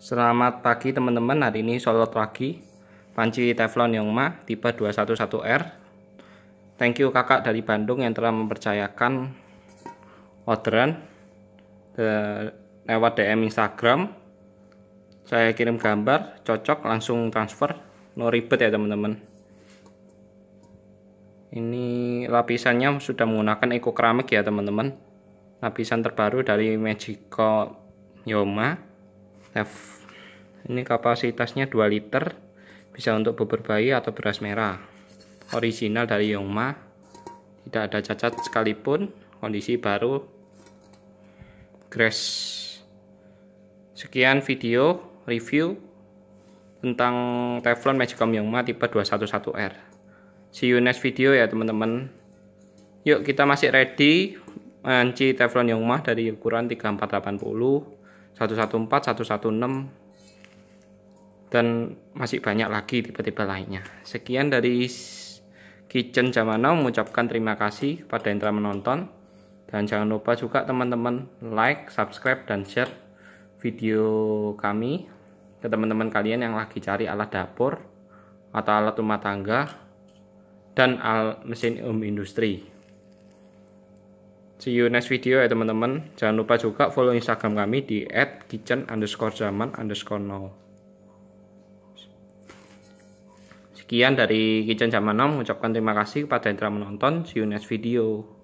Selamat pagi teman-teman, hari ini solo pagi Panci Teflon Yongma tipe 211R Thank you kakak dari Bandung yang telah mempercayakan orderan de eh, lewat DM Instagram Saya kirim gambar, cocok langsung transfer No ribet ya teman-teman Ini lapisannya sudah menggunakan eco keramik ya teman-teman Lapisan terbaru dari Magico Yoma F ini kapasitasnya 2 liter bisa untuk bubur bayi atau beras merah original dari Yongma tidak ada cacat sekalipun kondisi baru grass sekian video review tentang Teflon Magicom Yongma tipe 211R see you next video ya teman-teman yuk kita masih ready menci Teflon Yongma dari ukuran 3480 114, 116 dan masih banyak lagi tiba-tiba lainnya. Sekian dari Kitchen Zaman mengucapkan terima kasih kepada yang telah menonton dan jangan lupa juga teman-teman like, subscribe dan share video kami ke teman-teman kalian yang lagi cari alat dapur atau alat rumah tangga dan al mesin um industri. See you next video ya teman-teman. Jangan lupa juga follow Instagram kami di @kitchen underscore zaman underscore now. Sekian dari Kitchen Zaman Now mengucapkan terima kasih kepada yang telah menonton. See you next video.